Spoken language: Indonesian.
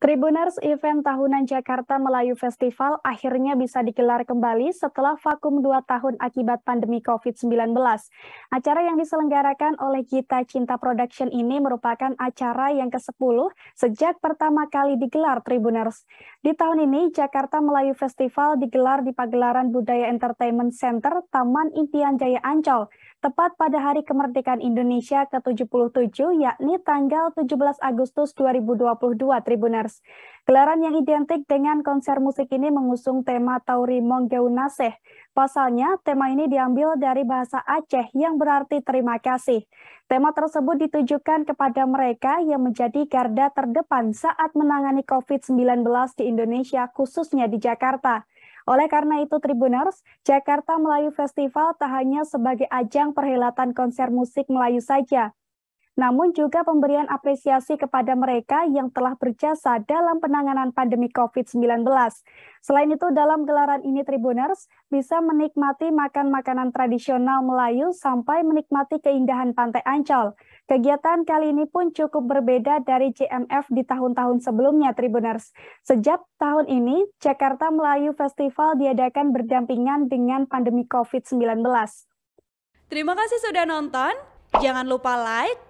Tribuners Event Tahunan Jakarta Melayu Festival akhirnya bisa digelar kembali setelah vakum dua tahun akibat pandemi COVID-19. Acara yang diselenggarakan oleh Gita Cinta Production ini merupakan acara yang ke-10 sejak pertama kali digelar Tribuners. Di tahun ini, Jakarta Melayu Festival digelar di Pagelaran Budaya Entertainment Center Taman Impian Jaya Ancol, tepat pada Hari Kemerdekaan Indonesia ke-77, yakni tanggal 17 Agustus 2022, Tribuners. Gelaran yang identik dengan konser musik ini mengusung tema Tauri Geunaseh. Pasalnya, tema ini diambil dari bahasa Aceh yang berarti terima kasih. Tema tersebut ditujukan kepada mereka yang menjadi garda terdepan saat menangani COVID-19 di Indonesia, khususnya di Jakarta. Oleh karena itu, Tribuners, Jakarta Melayu Festival tak hanya sebagai ajang perhelatan konser musik Melayu saja, namun juga pemberian apresiasi kepada mereka yang telah berjasa dalam penanganan pandemi COVID-19. Selain itu, dalam gelaran ini Tribuners bisa menikmati makan makanan tradisional Melayu sampai menikmati keindahan Pantai Ancol. Kegiatan kali ini pun cukup berbeda dari CMF di tahun-tahun sebelumnya Tribuners. Sejak tahun ini, Jakarta Melayu Festival diadakan berdampingan dengan pandemi COVID-19. Terima kasih sudah nonton. Jangan lupa like,